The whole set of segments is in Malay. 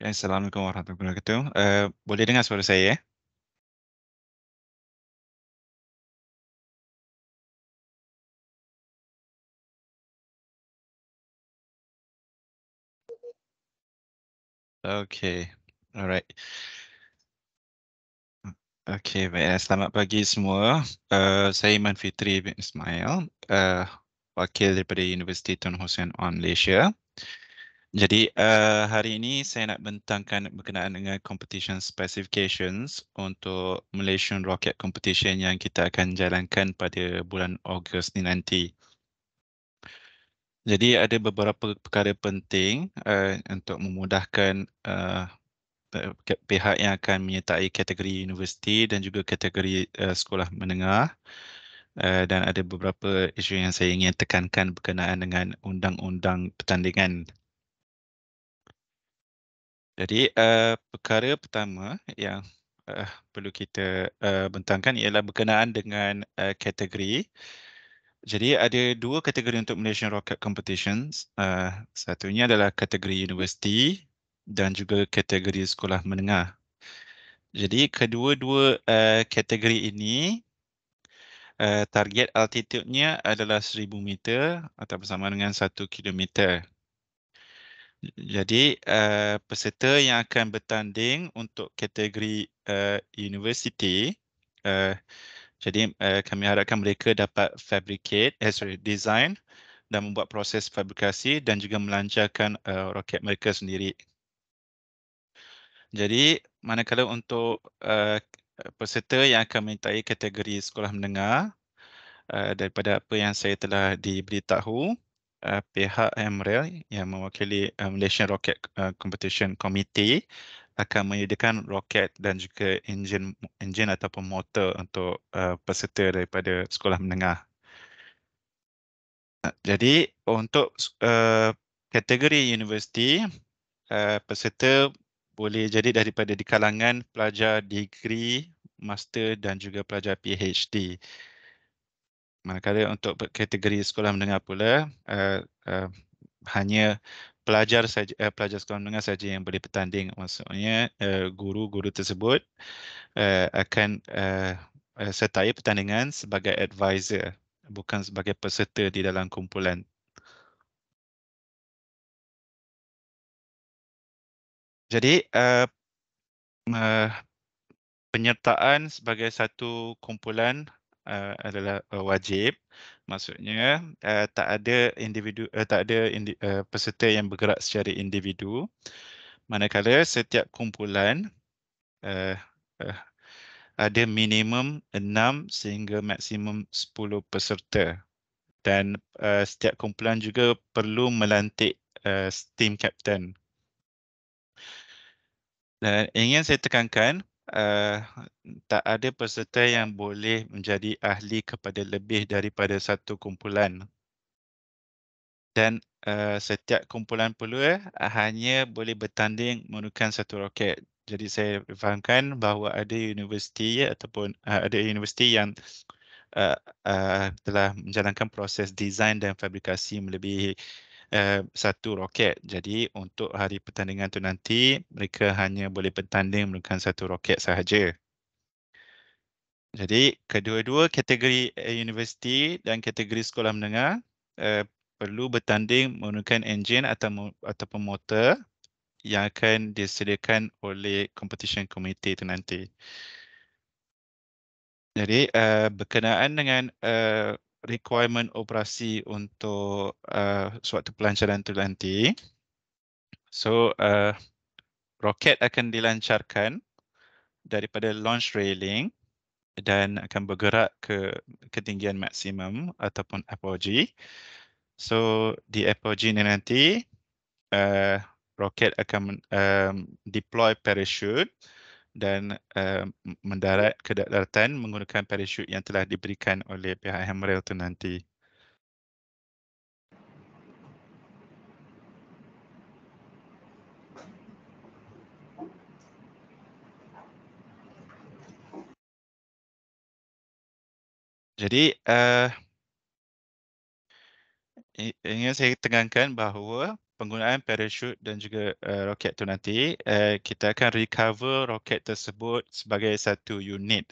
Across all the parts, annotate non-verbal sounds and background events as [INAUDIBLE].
Ya, Assalamualaikum warahmatullahi wabarakatuh. Uh, boleh dengar suara saya ya? Okay, alright. Okay, baiklah. Eh, selamat pagi semua. Uh, saya Iman Fitri bin Ismail, uh, wakil daripada Universiti Tun Hussein On Malaysia. Jadi uh, hari ini saya nak bentangkan berkenaan dengan competition specifications untuk Malaysian Rocket Competition yang kita akan jalankan pada bulan Ogos ni nanti. Jadi ada beberapa perkara penting uh, untuk memudahkan uh, pihak yang akan menyertai kategori universiti dan juga kategori uh, sekolah menengah. Uh, dan ada beberapa isu yang saya ingin tekankan berkenaan dengan undang-undang pertandingan jadi uh, perkara pertama yang uh, perlu kita uh, bentangkan ialah berkenaan dengan uh, kategori. Jadi ada dua kategori untuk Malaysian Rocket Competitions. Uh, satunya adalah kategori universiti dan juga kategori sekolah menengah. Jadi kedua-dua uh, kategori ini uh, target altitudenya adalah 1000 meter atau bersama dengan 1 kilometer. Jadi uh, peserta yang akan bertanding untuk kategori uh, universiti, uh, jadi uh, kami harapkan mereka dapat fabricate, eh, sorry, design dan membuat proses fabrikasi dan juga melancarkan uh, roket mereka sendiri. Jadi manakala untuk uh, peserta yang akan menyertai kategori sekolah menengah uh, daripada apa yang saya telah diberitahu, uh, pihak MREL yang mewakili uh, Malaysian Rocket uh, Competition Committee akan menyediakan roket dan juga enjin enjin ataupun motor untuk uh, peserta daripada sekolah menengah. Jadi untuk uh, kategori universiti uh, peserta boleh jadi daripada di kalangan pelajar degree, master dan juga pelajar PhD. Uh, Manakala untuk kategori sekolah menengah pula uh, uh, hanya pelajar saja uh, pelajar sekolah menengah saja yang boleh bertanding maksudnya guru-guru uh, tersebut uh, akan uh, uh, sertai pertandingan sebagai advisor bukan sebagai peserta di dalam kumpulan Jadi uh, uh, penyertaan sebagai satu kumpulan uh, adalah uh, wajib maksudnya uh, tak ada individu uh, tak ada indi, uh, peserta yang bergerak secara individu manakala setiap kumpulan uh, uh, ada minimum enam sehingga maksimum sepuluh peserta dan uh, setiap kumpulan juga perlu melantik uh, team captain dan ingin saya tekankan uh, tak ada peserta yang boleh menjadi ahli kepada lebih daripada satu kumpulan. Dan uh, setiap kumpulan perlu uh, hanya boleh bertanding menggunakan satu roket. Jadi saya fahamkan bahawa ada universiti ataupun uh, ada universiti yang uh, uh, telah menjalankan proses desain dan fabrikasi melebihi satu roket. Jadi untuk hari pertandingan tu nanti mereka hanya boleh bertanding menggunakan satu roket sahaja. Jadi kedua-dua kategori eh, universiti dan kategori sekolah menengah uh, perlu bertanding menggunakan enjin atau atau pemotor yang akan disediakan oleh competition committee itu nanti. Jadi uh, berkenaan dengan uh, requirement operasi untuk uh, suatu pelancaran tu nanti. So uh, roket akan dilancarkan daripada launch railing dan akan bergerak ke ketinggian maksimum ataupun apogee. So di apogee ni nanti uh, roket akan um, deploy parachute dan uh, mendarat ke daratan menggunakan parachute yang telah diberikan oleh pihak Hemrail tu nanti. Jadi uh, ingin saya tegangkan bahawa penggunaan parachute dan juga uh, roket tu nanti uh, kita akan recover roket tersebut sebagai satu unit.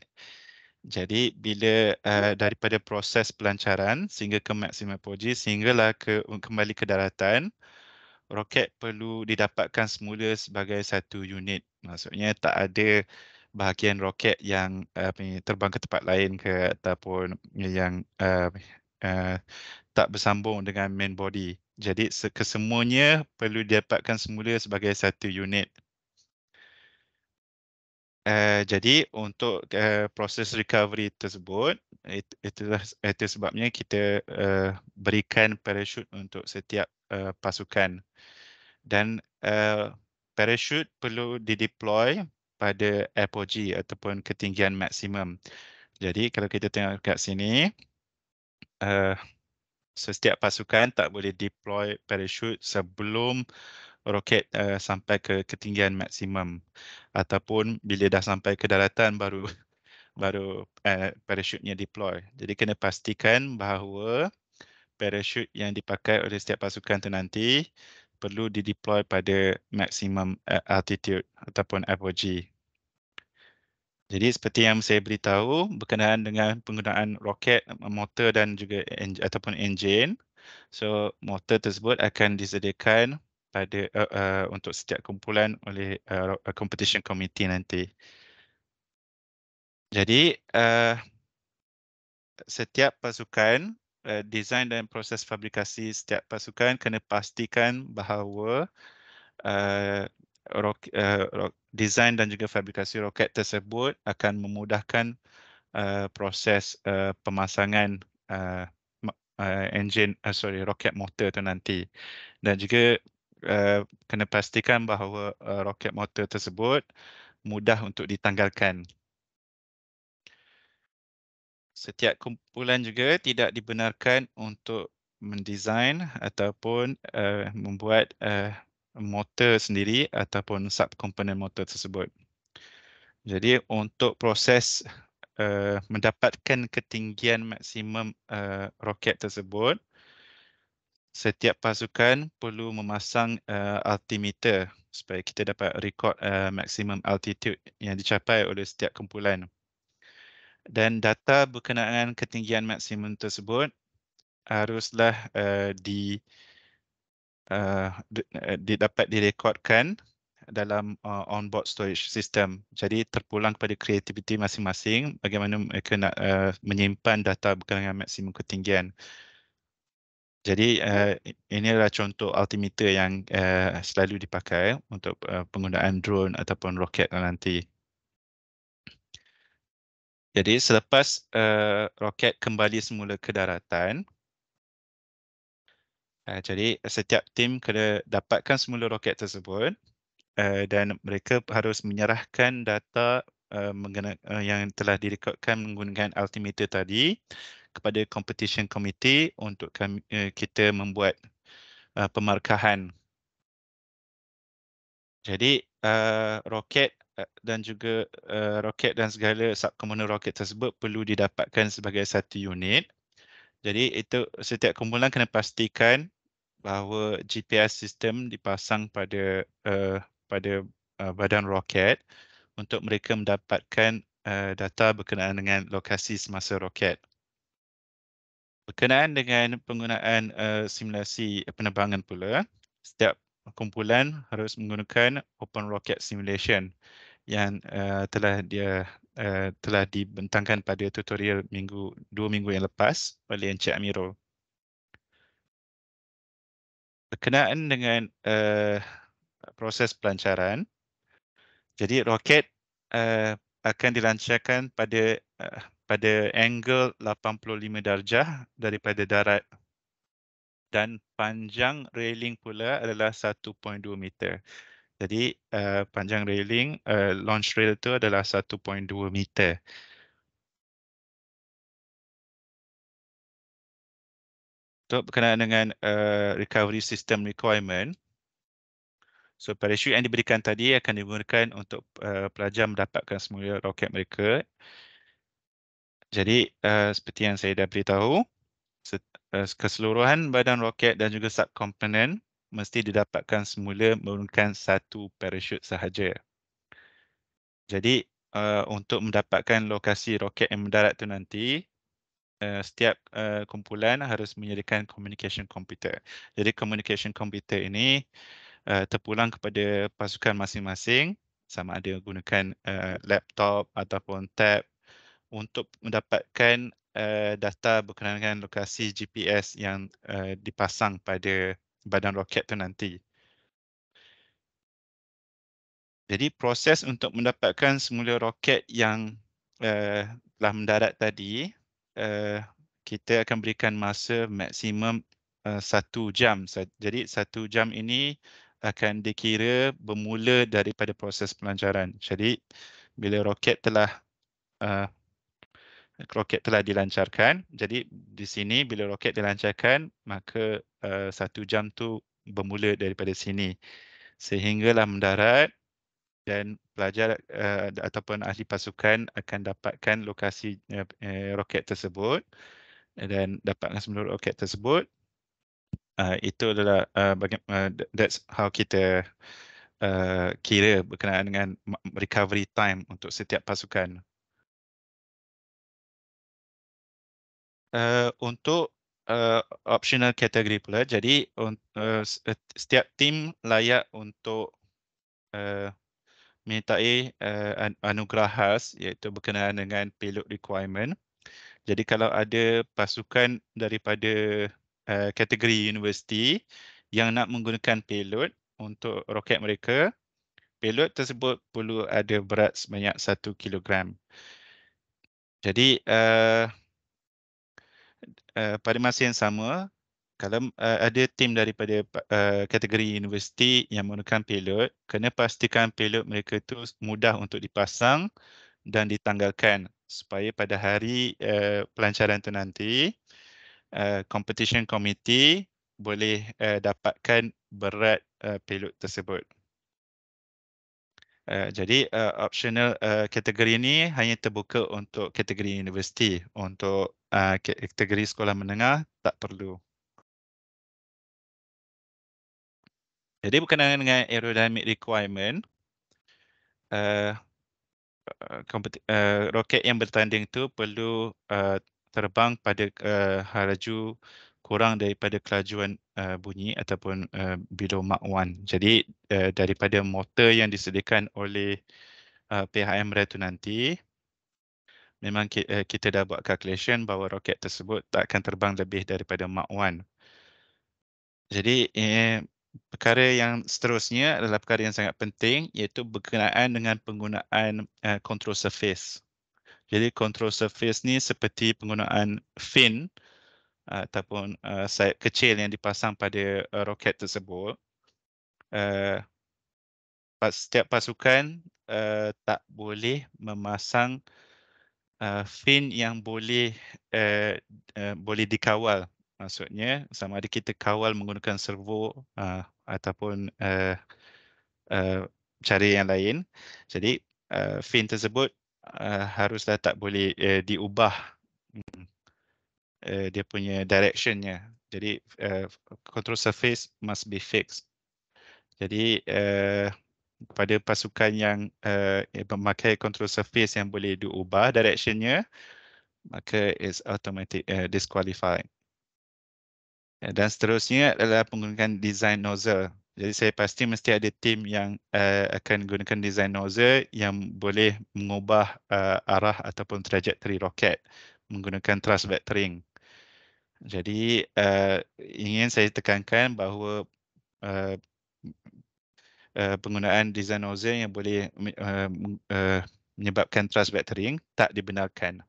Jadi bila uh, daripada proses pelancaran sehingga ke maksimum apogee sehinggalah ke kembali ke daratan roket perlu didapatkan semula sebagai satu unit. Maksudnya tak ada bahagian roket yang uh, terbang ke tempat lain ke ataupun yang uh, uh, tak bersambung dengan main body. Jadi kesemuanya perlu dapatkan semula sebagai satu unit. Uh, jadi untuk uh, proses recovery tersebut, it, itulah itu sebabnya kita uh, berikan parachute untuk setiap uh, pasukan. Dan uh, parachute perlu dideploy pada apogee ataupun ketinggian maksimum. Jadi kalau kita tengok kat sini, uh, setiap pasukan tak boleh deploy parachute sebelum roket uh, sampai ke ketinggian maksimum ataupun bila dah sampai ke daratan baru [LAUGHS] baru uh, parachute-nya deploy. Jadi kena pastikan bahawa parachute yang dipakai oleh setiap pasukan tu nanti perlu dideploy pada maksimum eh, altitude ataupun apogee jadi seperti yang saya beritahu berkenaan dengan penggunaan roket, eh, motor dan juga en ataupun enjin. So motor tersebut akan disediakan pada uh, uh, untuk setiap kumpulan oleh uh, competition committee nanti. Jadi uh, setiap pasukan uh, design dan proses fabrikasi setiap pasukan kena pastikan bahawa uh, rok uh, ro desain dan juga fabrikasi roket tersebut akan memudahkan uh, proses uh, pemasangan uh, uh, engine uh, sorry roket motor tu nanti dan juga uh, kena pastikan bahawa uh, roket motor tersebut mudah untuk ditanggalkan setiap kumpulan juga tidak dibenarkan untuk mendesain ataupun uh, membuat uh, motor sendiri ataupun subkomponen motor tersebut. Jadi untuk proses uh, mendapatkan ketinggian maksimum uh, roket tersebut, setiap pasukan perlu memasang uh, altimeter supaya kita dapat record uh, maksimum altitude yang dicapai oleh setiap kumpulan. Dan data berkenaan ketinggian maksimum tersebut haruslah uh, di uh, didapat eh, direkodkan dalam uh, onboard storage system. Jadi terpulang kepada kreativiti masing-masing bagaimana mereka nak uh, menyimpan data berkenaan maksimum ketinggian. Jadi uh, adalah contoh altimeter yang uh, selalu dipakai untuk uh, penggunaan drone ataupun roket nanti. Jadi selepas uh, roket kembali semula ke daratan, Uh, jadi setiap tim kena dapatkan semula roket tersebut uh, dan mereka harus menyerahkan data uh, mengena, uh, yang telah direkodkan menggunakan altimeter tadi kepada competition committee untuk kami, uh, kita membuat uh, pemarkahan. Jadi uh, roket dan juga uh, roket dan segala subkomponen roket tersebut perlu didapatkan sebagai satu unit. Jadi itu setiap kumpulan kena pastikan bahawa GPS sistem dipasang pada uh, pada uh, badan roket untuk mereka mendapatkan uh, data berkenaan dengan lokasi semasa roket. Berkenaan dengan penggunaan uh, simulasi penerbangan pula, setiap kumpulan harus menggunakan open rocket simulation yang uh, telah dia uh, telah dibentangkan pada tutorial minggu dua minggu yang lepas oleh Encik Amirul berkenaan dengan uh, proses pelancaran. Jadi roket uh, akan dilancarkan pada uh, pada angle 85 darjah daripada darat dan panjang railing pula adalah 1.2 meter. Jadi uh, panjang railing uh, launch rail itu adalah 1.2 meter. Uh, untuk berkenaan dengan uh, recovery system requirement. So parachute yang diberikan tadi akan digunakan untuk uh, pelajar mendapatkan semula roket mereka. Jadi uh, seperti yang saya dah beritahu, uh, keseluruhan badan roket dan juga subkomponen mesti didapatkan semula menggunakan satu parachute sahaja. Jadi uh, untuk mendapatkan lokasi roket yang mendarat tu nanti, Eh, setiap uh, kumpulan harus menyediakan communication computer. Jadi communication computer ini uh, terpulang kepada pasukan masing-masing sama ada gunakan uh, laptop ataupun tab untuk mendapatkan uh, data berkenaan lokasi GPS yang uh, dipasang pada badan roket tu nanti. Jadi proses untuk mendapatkan semula roket yang uh, telah mendarat tadi Eh, kita akan berikan masa maksimum uh, satu jam. Jadi satu jam ini akan dikira bermula daripada proses pelancaran. Jadi bila roket telah uh, roket telah dilancarkan, jadi di sini bila roket dilancarkan maka uh, satu jam tu bermula daripada sini sehinggalah mendarat dan pelajar uh, eh, ataupun ahli pasukan akan dapatkan lokasi uh, uh, roket tersebut dan dapatkan seluruh roket tersebut uh, itu adalah uh, baga- uh, that's how kita uh, kira berkenaan dengan recovery time untuk setiap pasukan uh, untuk uh, optional kategori pula jadi uh, setiap tim layak untuk uh, mintai uh, eh, anugerah khas iaitu berkenaan dengan payload requirement. Jadi kalau ada pasukan daripada uh, kategori universiti yang nak menggunakan payload untuk roket mereka, payload tersebut perlu ada berat sebanyak 1 kg. Jadi uh, uh, pada masa yang sama, kalau uh, ada tim daripada uh, kategori universiti yang menggunakan payload, kena pastikan payload mereka itu mudah untuk dipasang dan ditanggalkan supaya pada hari uh, pelancaran itu nanti uh, competition committee boleh uh, dapatkan berat uh, payload tersebut. Uh, jadi uh, optional uh, kategori ini hanya terbuka untuk kategori universiti, untuk uh, kategori sekolah menengah tak perlu. Uh, Jadi berkenaan dengan aerodynamic requirement, uh, uh, roket yang bertanding itu perlu uh, terbang pada uh, haraju kurang daripada kelajuan uh, bunyi ataupun uh, below Mach 1. Jadi uh, daripada motor yang disediakan oleh uh, PHM Red itu nanti, memang ki uh, kita dah buat calculation bahawa roket tersebut tak akan terbang lebih daripada Mach one. Jadi eh, perkara yang seterusnya adalah perkara yang sangat penting iaitu berkenaan dengan penggunaan uh, control surface. Jadi control surface ni seperti penggunaan fin uh, ataupun uh, sayap kecil yang dipasang pada uh, roket tersebut. Uh, setiap pasukan uh, tak boleh memasang uh, fin yang boleh uh, uh, boleh dikawal maksudnya sama ada kita kawal menggunakan servo uh, ah, ataupun uh, uh, cara yang lain. Jadi uh, fin tersebut uh, haruslah tak boleh uh, diubah hmm. dia punya directionnya. Jadi uh, control surface must be fixed. Jadi uh, pada pasukan yang uh, memakai control surface yang boleh diubah directionnya, maka is automatic uh, disqualified dan seterusnya adalah penggunaan design nozzle. Jadi saya pasti mesti ada tim yang uh, akan gunakan design nozzle yang boleh mengubah uh, arah ataupun trajectory roket menggunakan thrust vectoring. Jadi uh, ingin saya tekankan bahawa uh, uh, penggunaan design nozzle yang boleh uh, uh, menyebabkan thrust vectoring tak dibenarkan.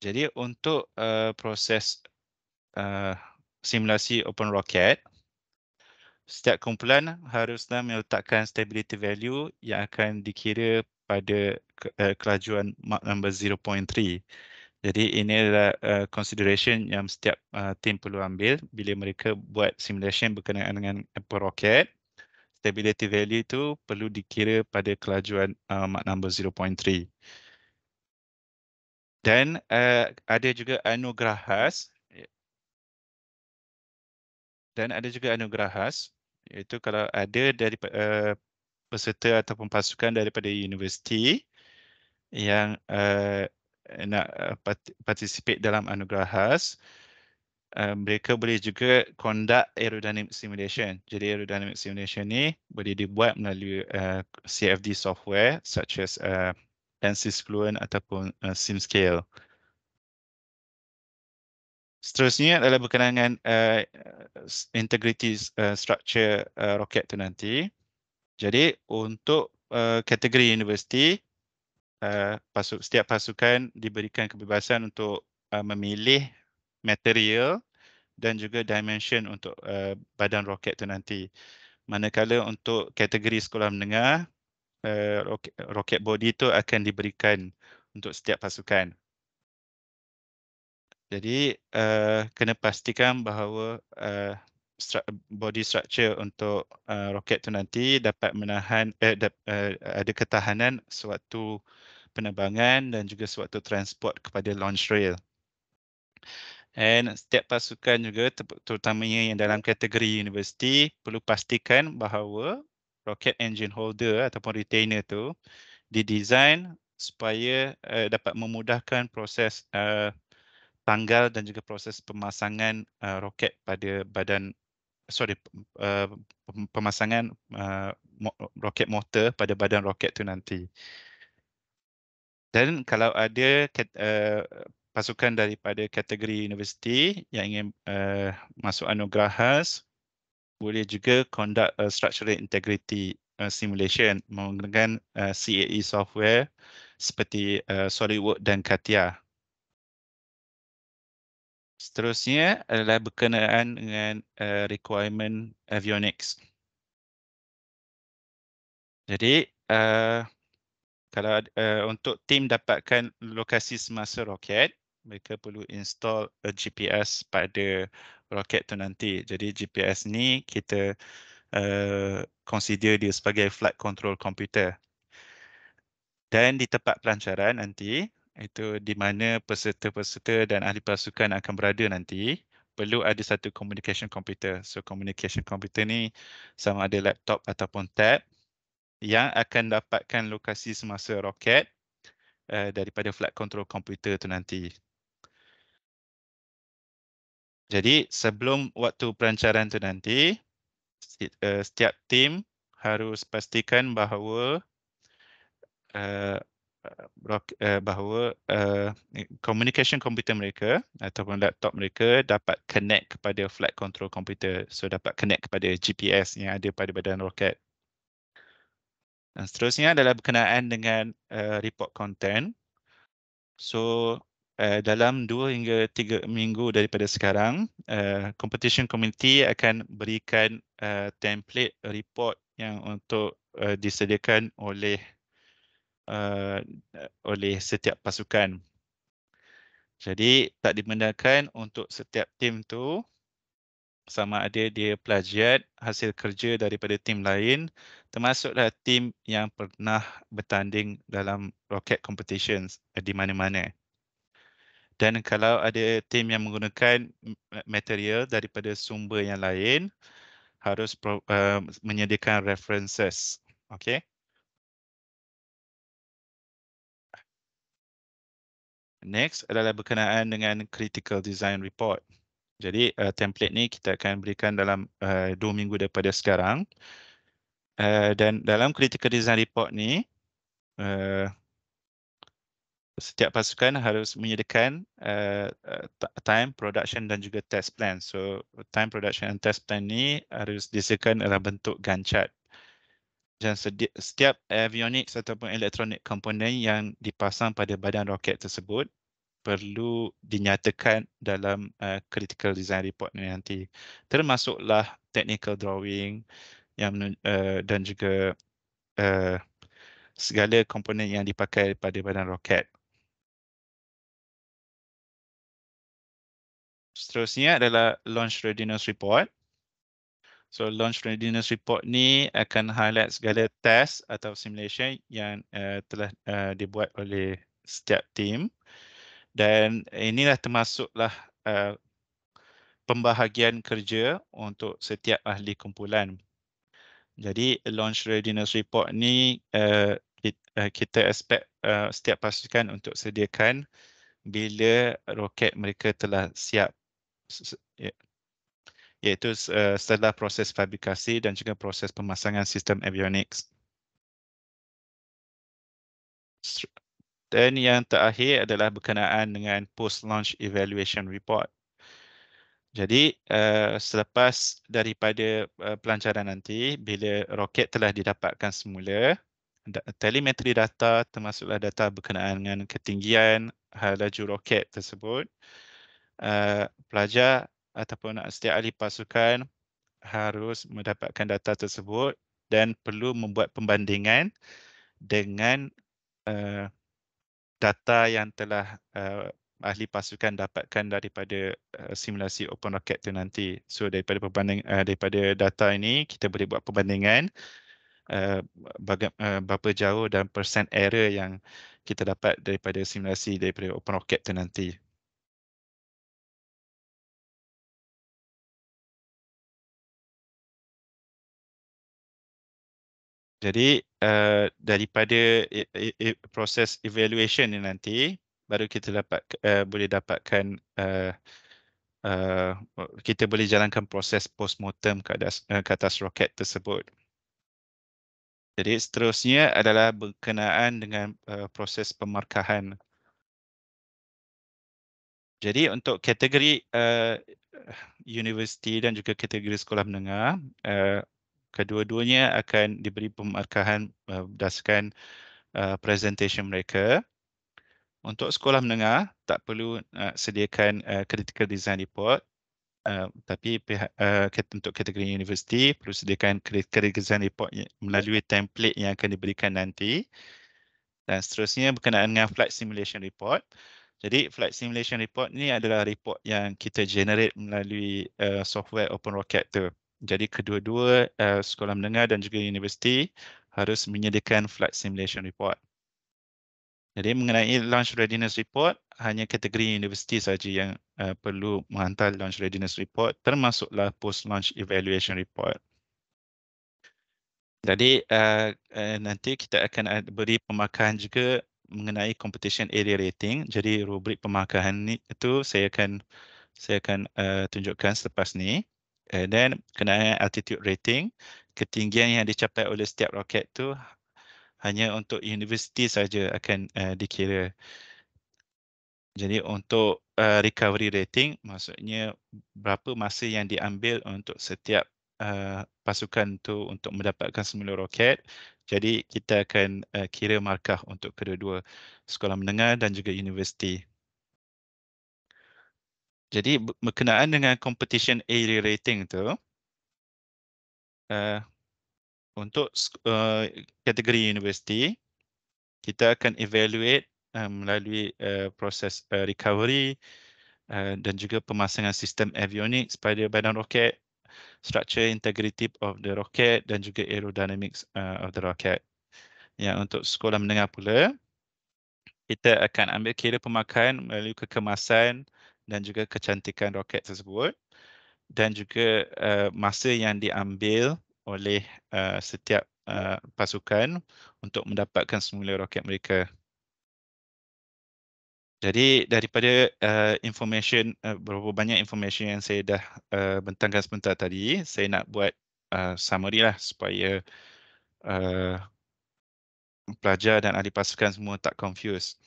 Jadi untuk uh, proses uh, simulasi open rocket, setiap kumpulan haruslah meletakkan stability value yang akan dikira pada ke, uh, kelajuan Mach number 0.3. Jadi ini adalah uh, consideration yang setiap uh, tim perlu ambil bila mereka buat simulation berkenaan dengan open rocket. Stability value itu perlu dikira pada kelajuan uh, Mach number 0.3. Dan uh, ada juga anugerah khas. Dan ada juga anugerah khas, Iaitu kalau ada dari uh, peserta ataupun pasukan daripada universiti yang uh, nak participate dalam anugerahas, Uh, mereka boleh juga conduct aerodynamic simulation. Jadi aerodynamic simulation ni boleh dibuat melalui uh, CFD software such as uh, Ansys Fluent ataupun uh, scale. Seterusnya adalah berkenaan uh, integrity uh, structure uh, roket tu nanti. Jadi untuk uh, kategori universiti, uh, pasu setiap pasukan diberikan kebebasan untuk uh, memilih material dan juga dimension untuk uh, badan roket tu nanti. Manakala untuk kategori sekolah menengah, Eh, roket body itu akan diberikan untuk setiap pasukan. Jadi uh, kena pastikan bahawa uh, eh, stru body structure untuk uh, roket tu nanti dapat menahan eh, da uh, ada ketahanan sewaktu penerbangan dan juga sewaktu transport kepada launch rail. And setiap pasukan juga terutamanya yang dalam kategori universiti perlu pastikan bahawa rocket engine holder ataupun retainer tu didesain supaya uh, dapat memudahkan proses uh, tanggal dan juga proses pemasangan uh, roket pada badan sorry uh, pemasangan uh, roket motor pada badan roket tu nanti. Dan kalau ada uh, pasukan daripada kategori universiti yang ingin uh, masuk anugerah khas, boleh juga conduct a structural integrity uh, simulation menggunakan uh, CAE software seperti uh, SolidWorks dan CATIA. Seterusnya adalah berkenaan dengan uh, requirement avionics. Jadi uh, kalau uh, untuk tim dapatkan lokasi semasa roket, mereka perlu install a GPS pada roket tu nanti. Jadi GPS ni kita uh, consider dia sebagai flight control computer. Dan di tempat pelancaran nanti, itu di mana peserta-peserta dan ahli pasukan akan berada nanti, perlu ada satu communication computer. So communication computer ni sama ada laptop ataupun tab yang akan dapatkan lokasi semasa roket uh, daripada flight control computer tu nanti. Jadi sebelum waktu perancaran tu nanti, eh, setiap tim harus pastikan bahawa eh, eh, bahawa communication komputer mereka ataupun laptop mereka dapat connect kepada flight control komputer, so dapat connect kepada GPS yang ada pada badan roket. Dan seterusnya adalah berkenaan dengan report content. So Eh, dalam dua hingga tiga minggu daripada sekarang uh, competition committee akan berikan uh, template report yang untuk uh, disediakan oleh uh, oleh setiap pasukan jadi tak dibenarkan untuk setiap tim tu sama ada dia plagiat hasil kerja daripada tim lain termasuklah tim yang pernah bertanding dalam rocket competitions di mana-mana dan kalau ada tim yang menggunakan material daripada sumber yang lain harus pro, uh, menyediakan references Okay. next adalah berkenaan dengan critical design report jadi uh, template ni kita akan berikan dalam uh, dua minggu daripada sekarang uh, dan dalam critical design report ni uh, setiap pasukan harus menyediakan uh, time production dan juga test plan. So time production and test plan ni harus disediakan dalam bentuk Gantt chart. Dan setiap avionics ataupun elektronik komponen yang dipasang pada badan roket tersebut perlu dinyatakan dalam uh, critical design report ni nanti. Termasuklah technical drawing yang uh, dan juga uh, segala komponen yang dipakai pada badan roket. seterusnya adalah launch readiness report. So launch readiness report ni akan highlight segala test atau simulation yang uh, telah uh, dibuat oleh setiap team. Dan inilah termasuklah uh, pembahagian kerja untuk setiap ahli kumpulan. Jadi launch readiness report ni uh, kita expect uh, setiap pasukan untuk sediakan bila roket mereka telah siap. Ya. iaitu setelah proses fabrikasi dan juga proses pemasangan sistem avionics. Dan yang terakhir adalah berkenaan dengan post-launch evaluation report. Jadi eh, selepas daripada eh, pelancaran nanti, bila roket telah didapatkan semula, telemetri data termasuklah data berkenaan dengan ketinggian halaju roket tersebut, uh, Eh, pelajar ataupun setiap ahli pasukan harus mendapatkan data tersebut dan perlu membuat pembandingan dengan uh, data yang telah uh, ahli pasukan dapatkan daripada uh, simulasi open rocket tu nanti. So daripada perbanding uh, daripada data ini kita boleh buat perbandingan uh, baga- uh, berapa jauh dan persen error yang kita dapat daripada simulasi daripada open rocket tu nanti. Jadi uh, daripada e- e- proses evaluation ni nanti baru kita dapat uh, boleh dapatkan uh, uh, kita boleh jalankan proses postmortem ke atas, uh, ke atas roket tersebut. Jadi seterusnya adalah berkenaan dengan uh, proses pemarkahan. Jadi untuk kategori uh, universiti dan juga kategori sekolah menengah, uh, kedua-duanya akan diberi pemarkahan eh, berdasarkan eh, presentation mereka. Untuk sekolah menengah, tak perlu eh, sediakan critical design report. Tapi untuk kategori universiti, perlu sediakan critical design report melalui template yang akan diberikan nanti. Dan seterusnya berkenaan dengan flight simulation report. Jadi flight simulation report ni adalah report yang kita generate melalui uh, software OpenRocket tu. Uh, jadi kedua-dua uh, sekolah menengah dan juga universiti harus menyediakan flight simulation report. Jadi mengenai launch readiness report, hanya kategori universiti saja yang uh, perlu menghantar launch readiness report termasuklah post launch evaluation report. Jadi uh, uh, nanti kita akan beri pemakaian juga mengenai competition area rating. Jadi rubrik pemakaian itu saya akan saya akan uh, tunjukkan selepas ni and eh, then kenaan altitude rating ketinggian yang dicapai oleh setiap roket tu hanya untuk universiti saja akan uh, dikira jadi untuk uh, recovery rating maksudnya berapa masa yang diambil untuk setiap uh, pasukan tu untuk mendapatkan semula roket jadi kita akan uh, kira markah untuk kedua-dua sekolah menengah dan juga universiti jadi berkenaan dengan competition area rating tu uh, untuk uh, kategori universiti kita akan evaluate uh, melalui uh, proses uh, recovery uh, dan juga pemasangan sistem avionics pada badan roket structure integrity of the rocket dan juga aerodynamics uh, of the rocket. Yang untuk sekolah menengah pula kita akan ambil kira pemakaian melalui kekemasan dan juga kecantikan roket tersebut dan juga uh, masa yang diambil oleh uh, setiap uh, pasukan untuk mendapatkan semula roket mereka. Jadi daripada uh, information uh, berapa banyak information yang saya dah uh, bentangkan sebentar tadi, saya nak buat uh, summary lah supaya uh, pelajar dan ahli pasukan semua tak confused.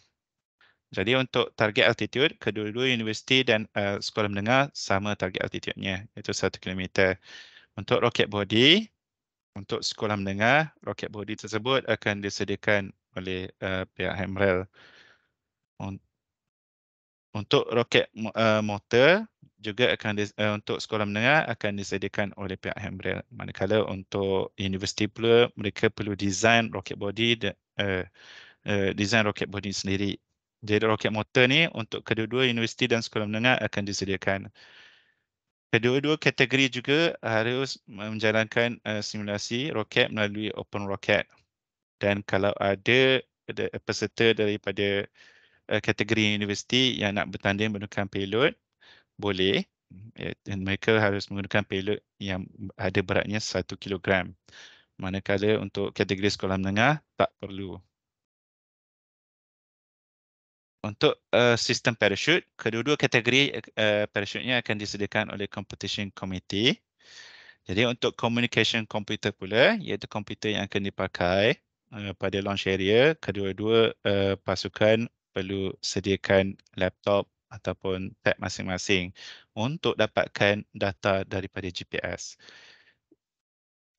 Jadi untuk target altitude, kedua-dua universiti dan uh, sekolah menengah sama target altitude-nya, iaitu 1 km. Untuk roket body, untuk sekolah menengah, roket body tersebut akan disediakan oleh uh, pihak Hemrel. Untuk roket uh, motor, juga akan di, uh, untuk sekolah menengah akan disediakan oleh pihak Hemrel. Manakala untuk universiti pula, mereka perlu desain roket body dan uh, uh, desain roket body sendiri jadi roket motor ni untuk kedua-dua universiti dan sekolah menengah akan disediakan. Kedua-dua kategori juga harus menjalankan uh, simulasi roket melalui Open roket Dan kalau ada, ada peserta daripada uh, kategori universiti yang nak bertanding menggunakan payload, boleh. Dan mereka harus menggunakan payload yang ada beratnya 1 kg. Manakala untuk kategori sekolah menengah, tak perlu. Untuk uh, sistem parachute, kedua-dua kategori uh, parachute-nya akan disediakan oleh competition committee. Jadi untuk communication computer pula, iaitu komputer yang akan dipakai uh, pada launch area, kedua-dua uh, pasukan perlu sediakan laptop ataupun tab masing-masing untuk dapatkan data daripada GPS.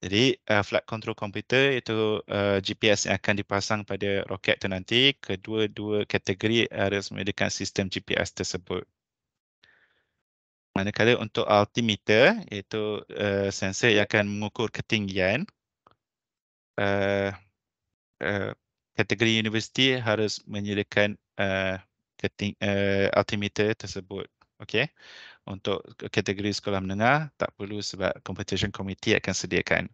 Jadi uh, flight control computer itu uh, eh, GPS yang akan dipasang pada roket itu nanti. Kedua-dua kategori harus menyediakan sistem GPS tersebut. Manakala untuk altimeter iaitu uh, sensor yang akan mengukur ketinggian. Uh, uh, kategori universiti harus menyediakan uh, uh, altimeter tersebut. Okay, Untuk kategori sekolah menengah tak perlu sebab competition committee akan sediakan.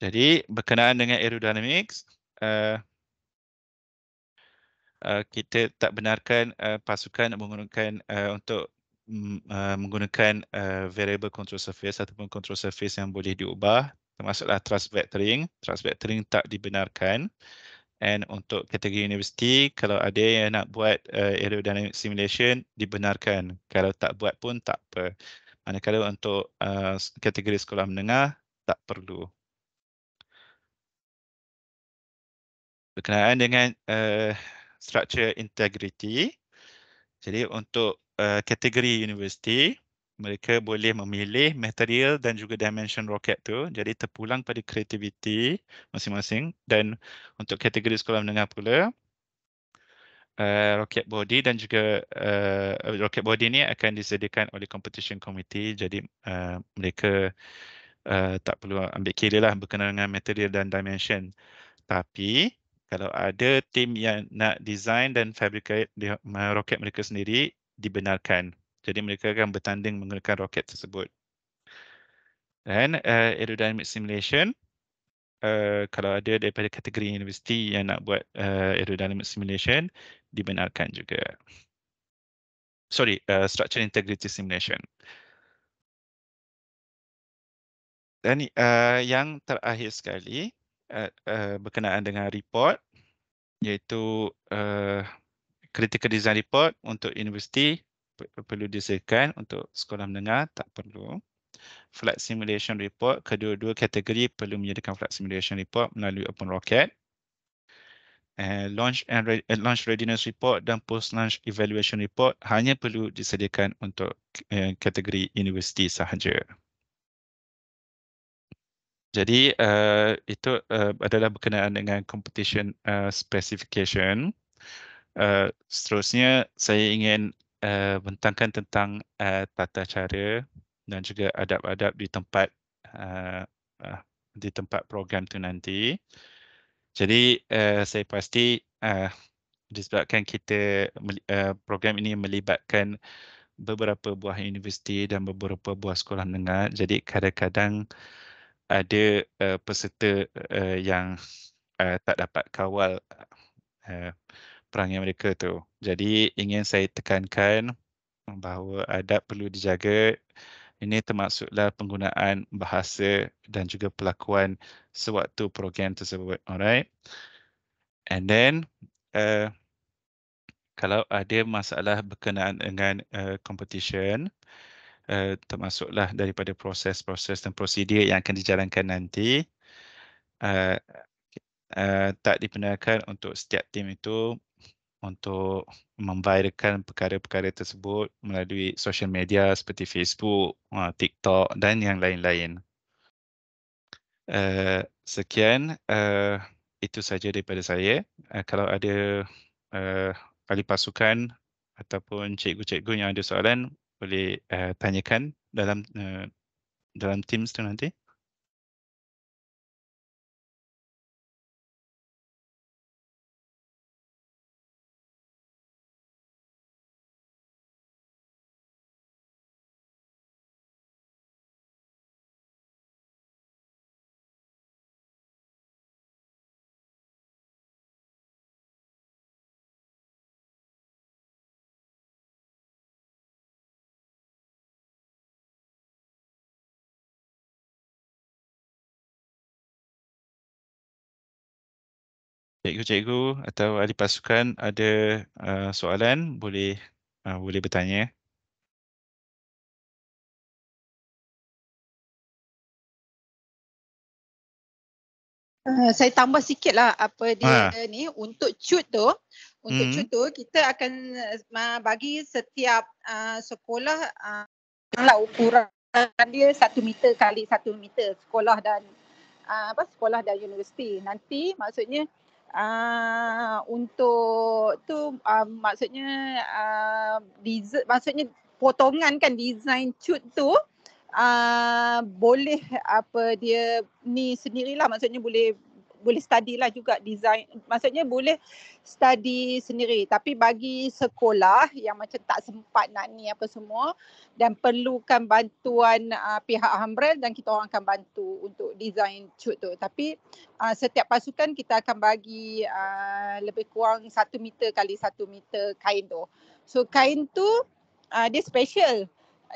Jadi berkenaan dengan aerodynamics uh, uh, kita tak benarkan uh, pasukan menggunakan uh, untuk uh, menggunakan uh, variable control surface ataupun control surface yang boleh diubah termasuklah thrust vectoring. Thrust vectoring tak dibenarkan. And untuk kategori universiti, kalau ada yang nak buat uh, eh, aerodynamic simulation, dibenarkan. Kalau tak buat pun tak apa. Manakala untuk uh, kategori sekolah menengah, tak perlu. Berkenaan dengan uh, structure integrity, jadi untuk uh, kategori universiti, mereka boleh memilih material dan juga dimension roket tu jadi terpulang pada kreativiti masing-masing dan untuk kategori sekolah menengah pula uh, roket body dan juga uh, roket body ni akan disediakan oleh competition committee jadi uh, mereka uh, tak perlu ambil kira lah berkenaan dengan material dan dimension tapi kalau ada tim yang nak design dan fabricate roket mereka sendiri dibenarkan jadi mereka akan bertanding menggunakan roket tersebut. Dan uh, aerodynamic simulation, uh, kalau ada daripada kategori universiti yang nak buat uh, aerodynamic simulation, dibenarkan juga. Sorry, uh, structure integrity simulation. Dan uh, yang terakhir sekali uh, uh, berkenaan dengan report, iaitu uh, critical design report untuk universiti perlu disediakan untuk sekolah menengah tak perlu. Flight simulation report kedua-dua kategori perlu menyediakan flight simulation report melalui open rocket. And eh, launch and re eh, launch readiness report dan post launch evaluation report hanya perlu disediakan untuk eh, kategori universiti sahaja. Jadi uh, itu uh, adalah berkenaan dengan competition uh, specification. Uh, seterusnya saya ingin uh, bentangkan tentang uh, tata cara dan juga adab-adab di tempat uh, uh, di tempat program tu nanti. Jadi uh, saya pasti uh, disebabkan kita uh, program ini melibatkan beberapa buah universiti dan beberapa buah sekolah menengah. Jadi kadang-kadang ada uh, peserta uh, yang uh, tak dapat kawal uh, perang mereka tu. Jadi ingin saya tekankan bahawa adab perlu dijaga. Ini termasuklah penggunaan bahasa dan juga pelakuan sewaktu program tersebut. Alright. And then uh, kalau ada masalah berkenaan dengan uh, competition uh, termasuklah daripada proses-proses dan prosedur yang akan dijalankan nanti uh, Uh, tak dibenarkan untuk setiap tim itu untuk memviralkan perkara-perkara tersebut melalui social media seperti Facebook, ah, TikTok dan yang lain-lain. Uh, sekian, uh, itu saja daripada saya. Uh, kalau ada uh, ahli pasukan ataupun cikgu-cikgu yang ada soalan, boleh uh, tanyakan dalam uh, dalam Teams tu nanti. cikgu atau ahli pasukan ada uh, soalan boleh uh, boleh bertanya. Uh, saya tambah lah apa dia ha. ni untuk cut tu. Untuk hmm. cut tu kita akan uh, bagi setiap uh, sekolah uh, lah ukuran dia satu meter kali satu meter sekolah dan uh, apa sekolah dan universiti. Nanti maksudnya uh, untuk tu uh, maksudnya uh, ah, dessert, maksudnya potongan kan design cut tu uh, boleh apa dia ni sendirilah maksudnya boleh boleh study lah juga design maksudnya boleh study sendiri tapi bagi sekolah yang macam tak sempat nak ni apa semua dan perlukan bantuan uh, pihak Hambrel dan kita orang akan bantu untuk design cut tu tapi uh, setiap pasukan kita akan bagi uh, lebih kurang satu meter kali satu meter kain tu so kain tu uh, dia special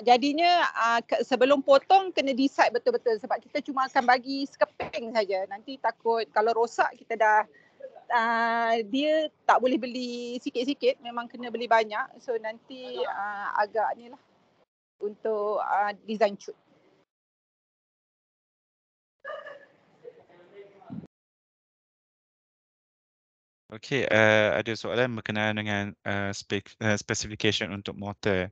jadinya uh, sebelum potong kena decide betul-betul sebab kita cuma akan bagi sekeping saja nanti takut kalau rosak kita dah uh, dia tak boleh beli sikit-sikit memang kena beli banyak so nanti uh, ah, agak ni lah untuk uh, design cut Okay, uh, eh, ada soalan berkenaan dengan uh, spek, uh, specification untuk motor.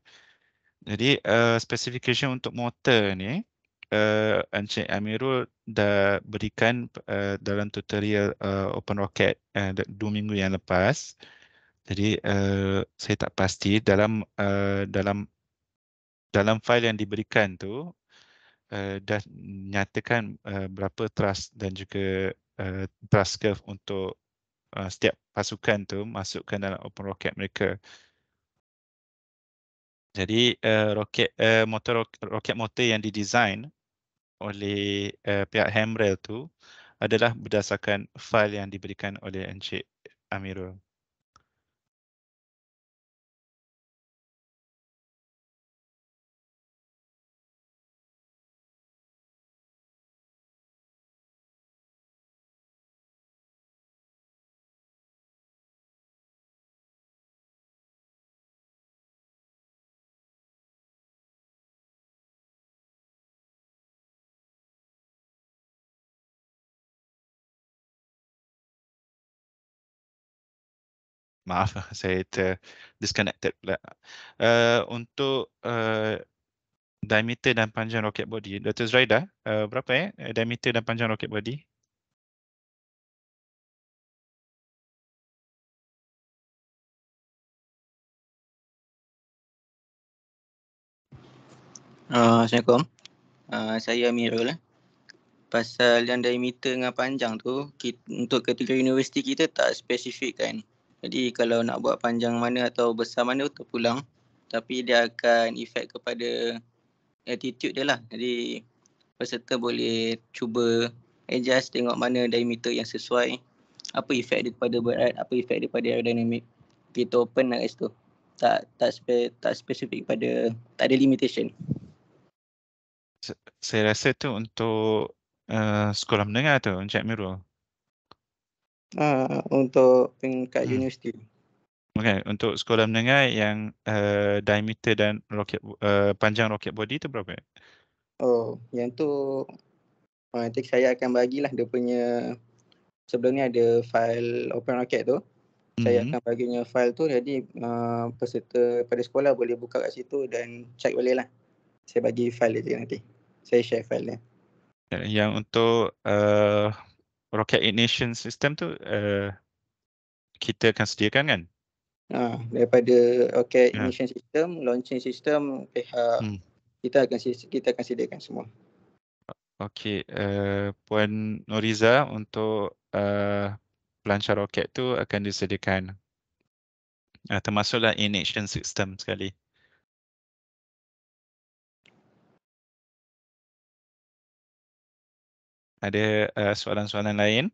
Jadi uh, eh, spesifikasi untuk motor ni uh, Encik Amirul dah berikan uh, dalam tutorial uh, Open Rocket uh, dua minggu yang lepas. Jadi uh, saya tak pasti dalam uh, dalam dalam fail yang diberikan tu uh, dah nyatakan uh, berapa thrust dan juga uh, thrust curve untuk uh, setiap pasukan tu masukkan dalam Open Rocket mereka. Jadi uh, roket uh, motor roket motor yang didesain oleh uh, pihak Hemrail tu adalah berdasarkan fail yang diberikan oleh Encik Amirul. maaf [LAUGHS] saya ter disconnected pula. Uh, untuk uh, diameter dan panjang roket body, Dr. Zraida, uh, eh, berapa eh diameter dan panjang roket body? Uh, Assalamualaikum. Uh, saya Amirul. Eh. Pasal yang diameter dengan panjang tu, kita, untuk kategori universiti kita tak spesifik kan. Jadi kalau nak buat panjang mana atau besar mana tu pulang tapi dia akan efek kepada attitude dia lah. Jadi peserta boleh cuba adjust tengok mana diameter yang sesuai. Apa efek dia kepada berat, apa efek dia kepada aerodynamic. Kita open lah kat Tak tak spe, tak spesifik pada tak ada limitation. Saya rasa tu untuk uh, sekolah menengah tu Encik Mirul uh, untuk tingkat hmm. universiti. Okay. Untuk sekolah menengah yang uh, diameter dan roket, uh, panjang roket body itu berapa? Oh, yang tu uh, nanti saya akan bagilah dia punya sebelum ni ada file open roket tu. Hmm. Saya akan baginya file tu jadi uh, peserta pada sekolah boleh buka kat situ dan check boleh lah. Saya bagi file dia nanti. Saya share file dia. Ya, yang untuk uh, rocket ignition system tu uh, kita akan sediakan kan? Ha, daripada rocket yeah. ignition system, launching system, pihak hmm. kita akan kita akan sediakan semua. Okey, uh, Puan Noriza untuk uh, pelancar roket tu akan disediakan uh, termasuklah ignition system sekali. Ya. ada eh, soalan-soalan uh, lain.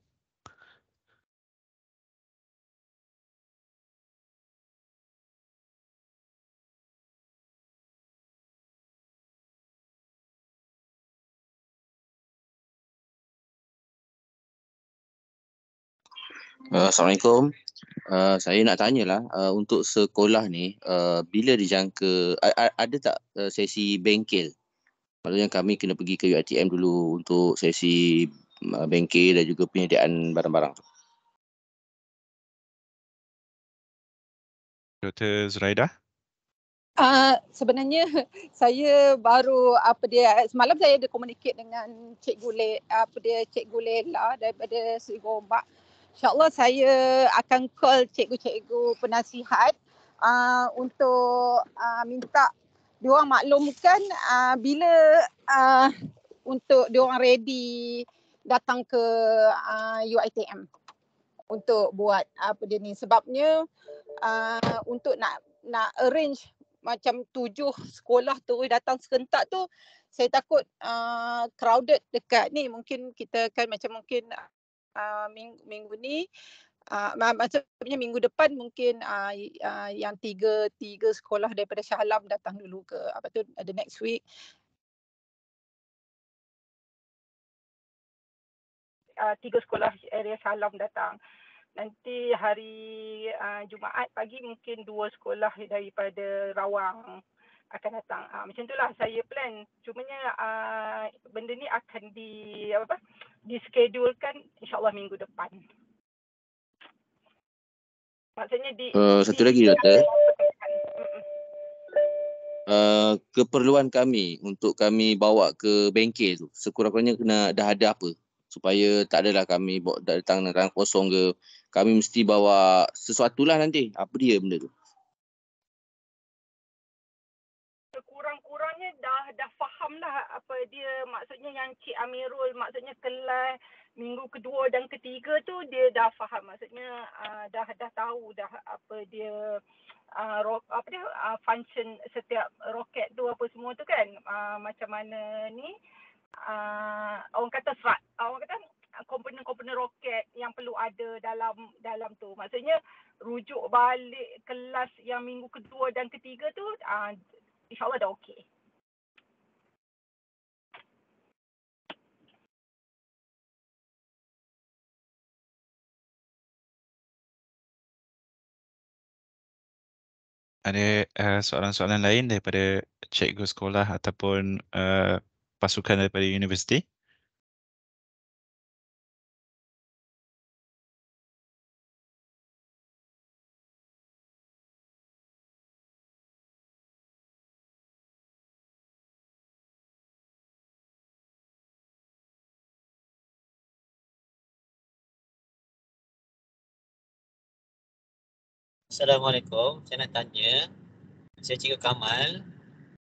Eh, Assalamualaikum. Uh, saya nak tanyalah uh, untuk sekolah ni uh, bila dijangka uh, ada tak uh, sesi bengkel uh, Maksudnya kami kena pergi ke UITM dulu untuk sesi uh, bengkel dan juga penyediaan barang-barang tu. Dr. Zuraidah? Ah, uh, sebenarnya [LAUGHS] saya baru apa dia semalam saya ada communicate dengan Cik Gule apa dia Cik cikgu Lela daripada Sri Gombak. Insya-Allah saya akan call cikgu-cikgu penasihat uh, untuk uh, minta diorang maklumkan uh, bila uh, untuk diorang ready datang ke uh, ah, UITM untuk buat apa dia ni sebabnya uh, untuk nak nak arrange macam tujuh sekolah terus eh, datang serentak tu saya takut uh, crowded dekat ni mungkin kita akan macam mungkin uh, minggu, minggu ni Uh, maksudnya minggu depan mungkin uh, uh, yang tiga tiga sekolah daripada Shah Alam datang dulu ke apa tu uh, the next week. Uh, tiga sekolah area Salam datang. Nanti hari uh, Jumaat pagi mungkin dua sekolah daripada Rawang akan datang. Uh, macam itulah saya plan. Cumanya uh, benda ni akan di apa? Diskedulkan insyaAllah minggu depan. Maksudnya di uh, satu lagi doktor. Uh, keperluan kami untuk kami bawa ke bengkel tu sekurang-kurangnya kena dah ada apa supaya tak adalah kami bawa datang dengan kosong ke kami mesti bawa sesuatu lah nanti apa dia benda tu sekurang-kurangnya dah dah fahamlah apa dia maksudnya yang Cik Amirul maksudnya kelas minggu kedua dan ketiga tu dia dah faham maksudnya uh, dah dah tahu dah apa dia uh, apa dia uh, function setiap roket tu apa semua tu kan uh, macam mana ni uh, orang kata serat orang kata komponen-komponen roket yang perlu ada dalam dalam tu maksudnya rujuk balik kelas yang minggu kedua dan ketiga tu uh, insyaallah dah okey ada uh, soalan-soalan lain daripada cikgu sekolah ataupun uh, pasukan daripada universiti? Assalamualaikum. Saya nak tanya. Saya Cikgu Kamal.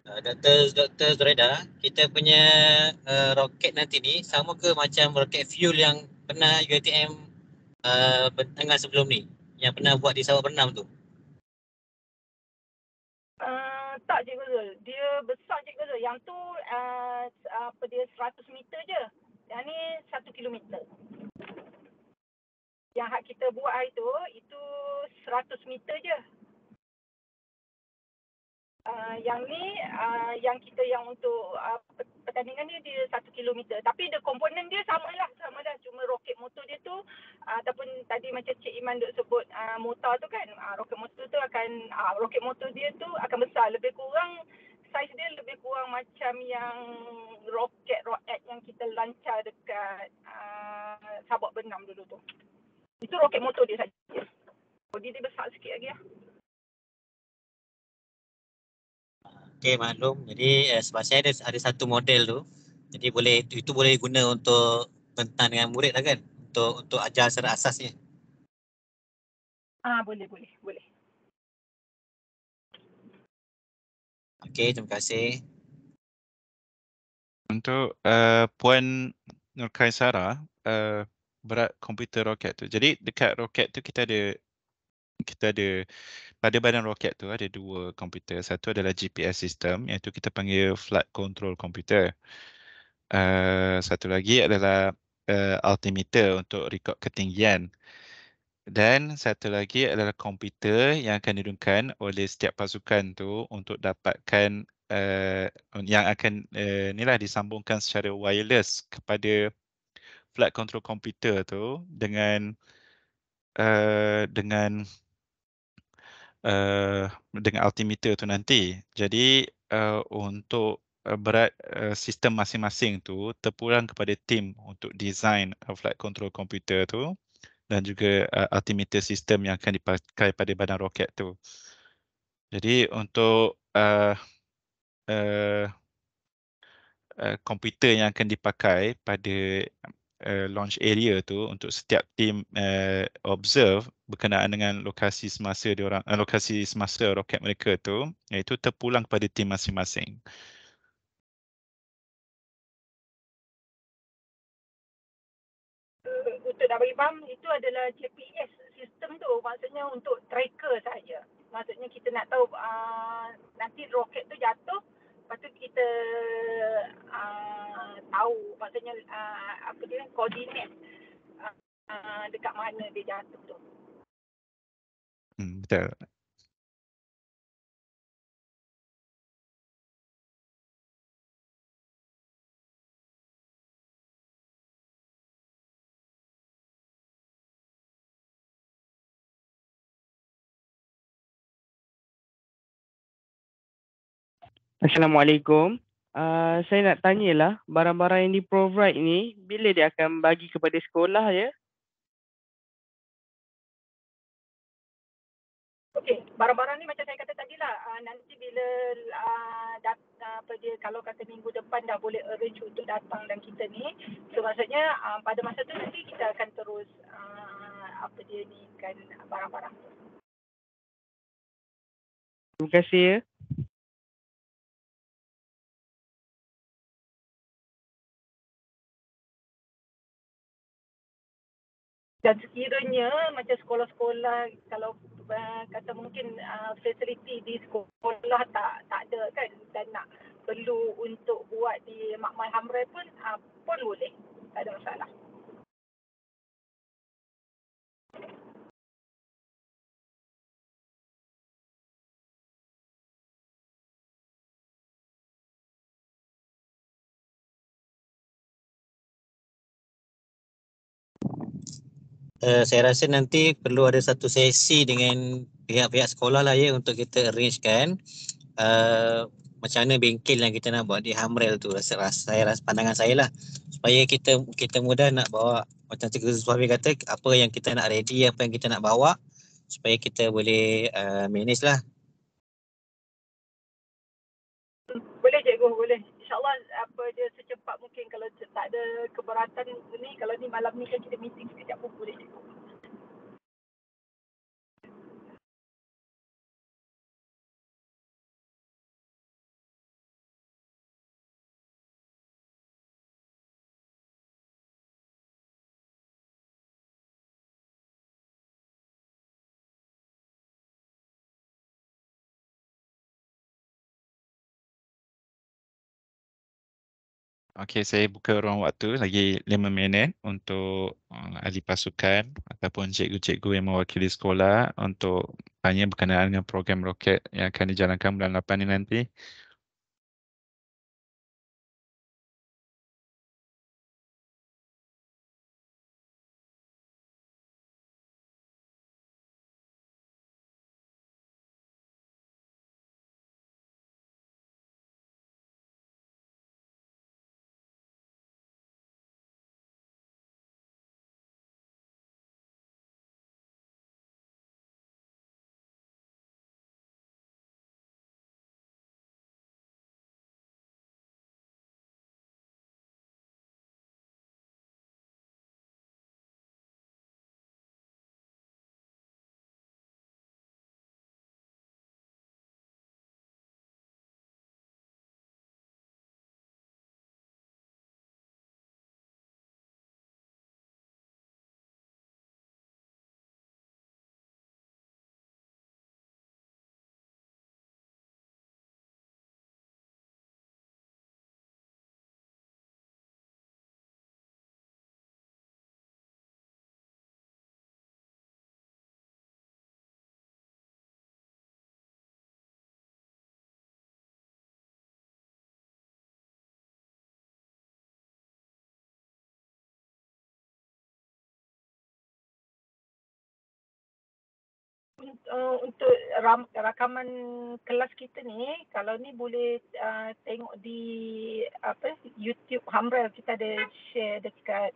Uh, Dr. Zureda, kita punya uh, roket nanti ni sama ke macam roket fuel yang pernah UATM uh, bertengah sebelum ni? Yang pernah buat di Sabah Bernam tu? Uh, tak Cikgu Zul. Dia besar Cikgu Zul. Yang tu uh, apa dia 100 meter je. Yang ni 1 kilometer yang hak kita buat hari tu itu 100 meter je. Uh, yang ni uh, yang kita yang untuk uh, pertandingan ni dia 1 kilometer. tapi the komponen dia sama lah, sama samalah cuma roket motor dia tu uh, ataupun tadi macam Cik Iman duk sebut uh, motor tu kan uh, roket motor tu akan uh, roket motor dia tu akan besar lebih kurang saiz dia lebih kurang macam yang roket roket yang kita lancar dekat uh, sabak benam dulu tu. Itu roket motor dia saja. Bodi oh, dia besar sikit lagi lah. Okay, maklum. Jadi uh, sebab saya ada, ada satu model tu. Jadi boleh itu, itu boleh guna untuk bentang dengan murid lah kan? Untuk untuk ajar secara asasnya. Ah boleh, boleh, boleh. Okay, terima kasih. Untuk uh, Puan Nur Kaisara, uh, berat komputer roket tu. Jadi dekat roket tu kita ada kita ada pada badan roket tu ada dua komputer. Satu adalah GPS system iaitu kita panggil flight control computer. Uh, satu lagi adalah uh, altimeter untuk rekod ketinggian. Dan satu lagi adalah komputer yang akan didudukan oleh setiap pasukan tu untuk dapatkan uh, yang akan uh, eh, inilah disambungkan secara wireless kepada flight control computer tu dengan uh, dengan uh, dengan altimeter tu nanti. Jadi uh, untuk berat uh, sistem masing-masing tu terpulang kepada tim untuk design uh, flight control computer tu dan juga uh, altimeter sistem yang akan dipakai pada badan roket tu. Jadi untuk uh, uh, uh, komputer yang akan dipakai pada uh, launch area tu untuk setiap team uh, observe berkenaan dengan lokasi semasa orang uh, lokasi semasa roket mereka tu iaitu terpulang kepada team masing-masing. Untuk dah bagi itu adalah GPS sistem tu maksudnya untuk tracker saja. Maksudnya kita nak tahu uh, nanti roket tu jatuh lepas tu kita uh, tahu maksudnya uh, apa dia koordinat uh, ah, uh, dekat mana dia jatuh tu. Hmm, betul. Assalamualaikum. Uh, saya nak tanyalah barang-barang yang di-provide ni bila dia akan bagi kepada sekolah ya? Okey, barang-barang ni macam saya kata tadi lah. Uh, ah, nanti bila uh, dat, uh, apa dia, kalau kata minggu depan dah boleh arrange untuk datang dan kita ni. So maksudnya uh, pada masa tu nanti kita akan terus uh, apa dia ni kan barang-barang. tu. Terima kasih ya. dan sekiranya macam sekolah-sekolah kalau uh, kata mungkin uh, ah, facility di sekolah tak tak ada kan dan nak perlu untuk buat di makmal hamrai pun uh, pun boleh tak ada masalah. Eh, saya rasa nanti perlu ada satu sesi dengan pihak-pihak sekolah lah ya untuk kita arrangekan uh, eh, macam mana bengkel yang kita nak buat di Hamrel tu rasa, rasa saya rasa pandangan saya lah supaya kita kita mudah nak bawa macam Cik Zuhami kata apa yang kita nak ready apa yang kita nak bawa supaya kita boleh uh, manage lah Boleh cikgu, boleh. InsyaAllah apa dia secepat mungkin kalau tak ada keberatan ni, kalau ni malam ni kan kita meeting sekejap pun boleh cikgu. Okey, saya buka ruang waktu lagi lima minit untuk uh, ahli pasukan ataupun cikgu-cikgu yang mewakili sekolah untuk tanya berkenaan dengan program roket yang akan dijalankan bulan 8 ini nanti uh, untuk ram, rakaman kelas kita ni kalau ni boleh uh, tengok di apa YouTube Hamrel kita ada share dekat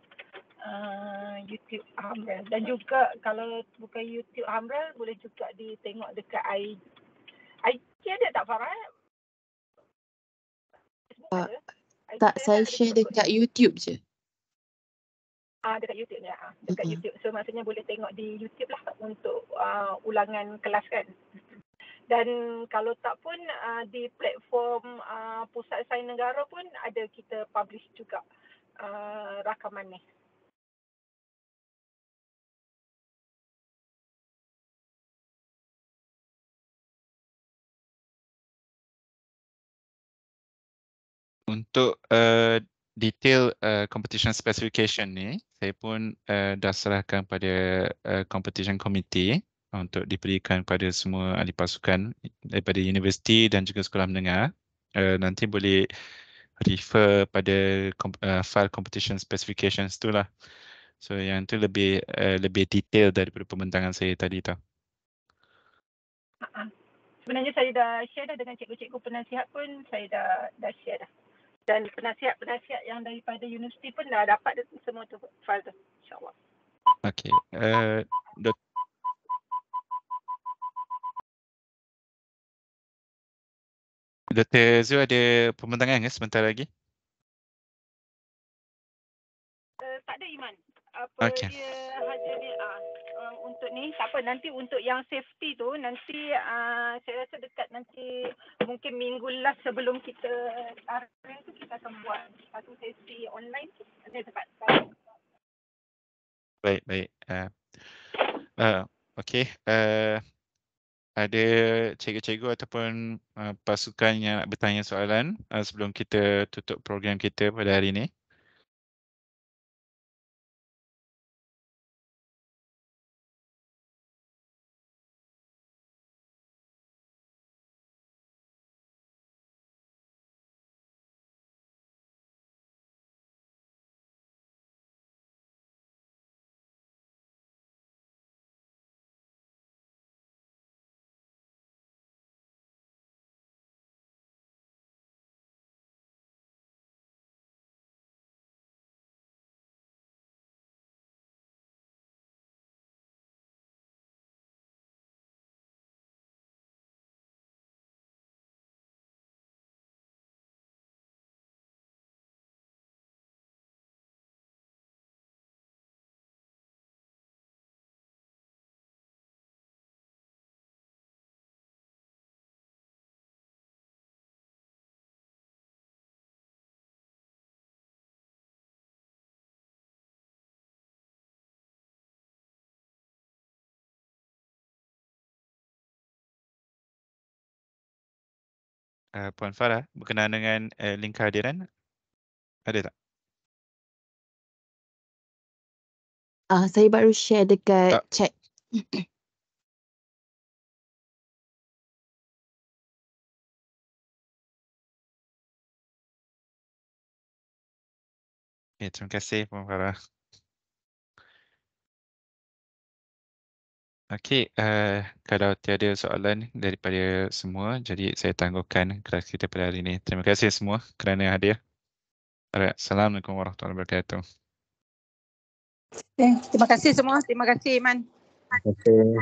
Uh, YouTube Hamrel dan juga kalau bukan YouTube Hamrel boleh juga di tengok dekat IG. IG ada tak Farah? Uh, tak, saya share dekat YouTube je. Ah, Ah dekat YouTube ni ah. Dekat mm YouTube. So maksudnya boleh tengok di YouTube lah untuk uh, ulangan kelas kan. Dan kalau tak pun uh, di platform uh, Pusat Sains Negara pun ada kita publish juga uh, rakaman ni. Untuk uh, detail uh, competition specification ni saya pun uh, dah serahkan pada uh, competition committee untuk diberikan pada semua ahli pasukan daripada universiti dan juga sekolah menengah. Uh, nanti boleh refer pada comp uh, file competition specifications tu lah. So yang tu lebih uh, lebih detail daripada pembentangan saya tadi tau. Ah, ah. Sebenarnya saya dah share dah dengan cikgu-cikgu penasihat pun saya dah dah share dah dan penasihat-penasihat yang daripada universiti pun dah dapat semua tu file tu insyaallah okey uh, the- Dr. Zul ada pembentangan ke sebentar lagi? Uh, tak ada Iman. Apa okay. dia hanya dia, ah, untuk ni tak apa nanti untuk yang safety tu nanti uh, saya rasa dekat nanti mungkin minggu last sebelum kita tarikh tu kita akan buat satu sesi online ada cepat baik baik uh, ah, uh, ah, okay uh, ada cikgu-cikgu ataupun uh, pasukan yang nak bertanya soalan uh, sebelum kita tutup program kita pada hari ini? Eh, Puan Farah berkenaan dengan uh, link kehadiran? Ada tak? Uh, saya baru share dekat tak. chat. Ya, terima kasih Puan Farah. Okey, uh, kalau tiada soalan daripada semua, jadi saya tangguhkan kelas kita pada hari ini. Terima kasih semua kerana hadir. Alright. Assalamualaikum warahmatullahi wabarakatuh. Okay. Terima kasih semua. Terima kasih, Iman. Okay.